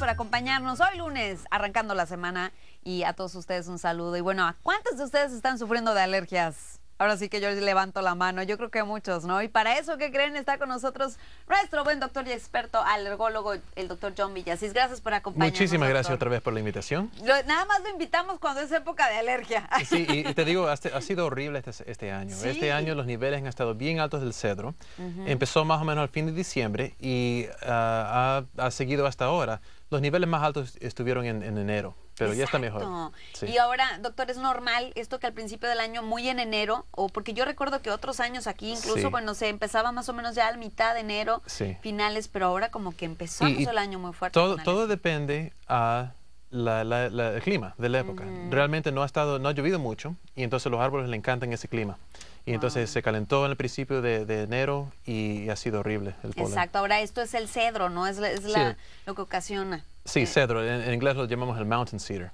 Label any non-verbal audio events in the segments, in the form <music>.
por acompañarnos hoy lunes, arrancando la semana. Y a todos ustedes un saludo. Y bueno, ¿a cuántos de ustedes están sufriendo de alergias? Ahora sí que yo levanto la mano, yo creo que muchos, ¿no? Y para eso, ¿qué creen? Está con nosotros nuestro buen doctor y experto alergólogo, el doctor John Villasís. Gracias por acompañarnos. Muchísimas gracias otra vez por la invitación. nada más lo invitamos cuando es época de alergia. Sí, y, te digo, ha, sido horrible este, este año. Este año los niveles han estado bien altos del cedro. Empezó más o menos al fin de diciembre y ah, ha, ha seguido hasta ahora. Los niveles más altos estuvieron en, enero, pero ya está mejor. Y ahora, doctor, ¿es normal esto que al principio del año, muy en enero? o Porque yo recuerdo que otros años aquí, incluso, cuando bueno, se empezaba más o menos ya a mitad de enero, finales, pero ahora como que empezamos el año muy fuerte. Todo, depende a... La, el clima de la época. Realmente no ha estado, no ha llovido mucho y entonces los árboles le encantan ese clima. Y entonces se calentó en el principio de, enero y ha sido horrible el polen. Exacto, ahora esto es el cedro, ¿no? Es, lo que ocasiona. Sí, eh, cedro. En, inglés lo llamamos el mountain cedar.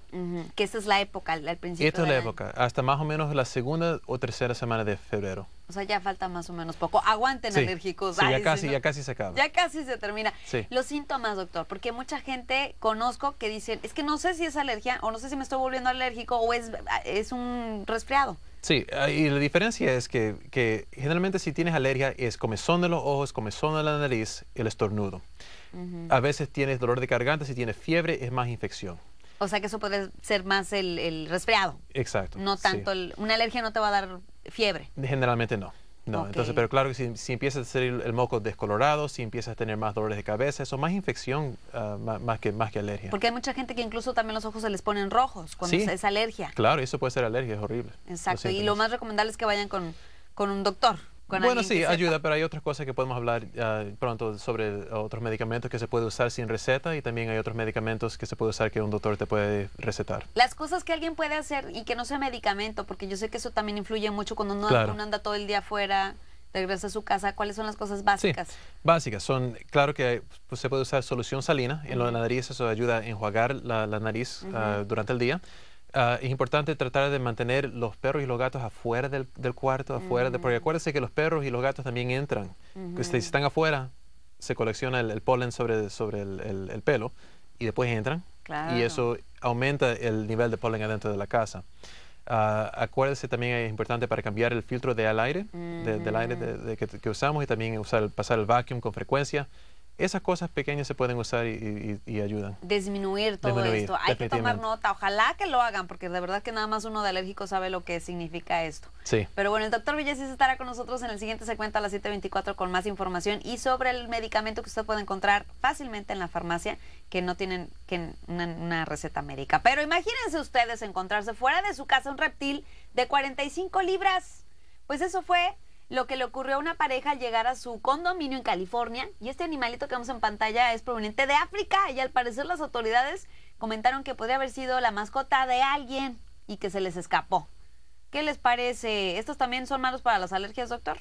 Que esta es la época, el principio. Esta es la época, hasta más o menos la segunda o tercera semana de febrero. O sea, ya falta más o menos poco. Aguanten, alérgicos. Sí, ya casi, ya casi se acaba. Ya casi se termina. Sí. Los síntomas, doctor, porque mucha gente conozco que dicen, es que no sé si es alergia o no sé si me estoy volviendo alérgico o es, es un resfriado. Sí, ah, y la diferencia es que, generalmente si tienes alergia es comezón de los ojos, comezón de la nariz, el estornudo. A veces tienes dolor de garganta, si tienes fiebre es más infección. O sea que eso puede ser más el, resfriado. Exacto. No tanto, una alergia no te va a dar fiebre. Generalmente no. No, entonces, pero claro que si, si, empieza a ser el, moco descolorado, si empiezas a tener más dolores de cabeza, eso más infección ah, más, que, más que alergia. Porque hay mucha gente que incluso también los ojos se les ponen rojos cuando es alergia. Claro, eso puede ser alergia, es horrible. Exacto, y lo más recomendable es que vayan con, con un doctor bueno, sí, ayuda, pero hay otras cosas que podemos hablar eh, pronto sobre eh, otros medicamentos que se puede usar sin receta y también hay otros medicamentos que se puede usar que un doctor te puede recetar. Las cosas que alguien puede hacer y que no sea medicamento, porque yo sé que eso también influye mucho cuando uno, anda todo el día afuera regresa a su casa, ¿cuáles son las cosas básicas? básicas. Son, claro que pues, se puede usar solución salina en lo de la nariz, eso ayuda a enjuagar la, nariz ah, durante el día. Ah, es importante tratar de mantener los perros y los gatos afuera del, cuarto, afuera, porque acuérdense que los perros y los gatos también entran. que Si están afuera, se colecciona el, polen sobre, sobre el, el, pelo y después entran. Y eso aumenta el nivel de polen adentro de la casa. Ah, acuérdense también es importante para cambiar el filtro de al aire, del aire de, que, usamos y también usar, pasar el vacuum con frecuencia esas cosas pequeñas se pueden usar y, ayudan. Disminuir todo esto. Hay que tomar nota. Ojalá que lo hagan, porque de verdad que nada más uno de alérgico sabe lo que significa esto. Sí. Pero bueno, el doctor Villesis estará con nosotros en el siguiente segmento a las 7.24 con más información y sobre el medicamento que usted puede encontrar fácilmente en la farmacia que no tienen que una, una receta médica. Pero imagínense ustedes encontrarse fuera de su casa un reptil de 45 libras. Pues eso fue lo que le ocurrió a una pareja al llegar a su condominio en California. Y este animalito que vemos en pantalla es proveniente de África y al parecer las autoridades comentaron que podría haber sido la mascota de alguien y que se les escapó. ¿Qué les parece? ¿Estos también son malos para las alergias, doctor?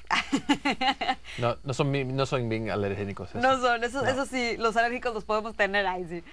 <laughs> no, no son, no son bien alergénicos. No son, eso, sí, los alérgicos los podemos tener ahí, sí.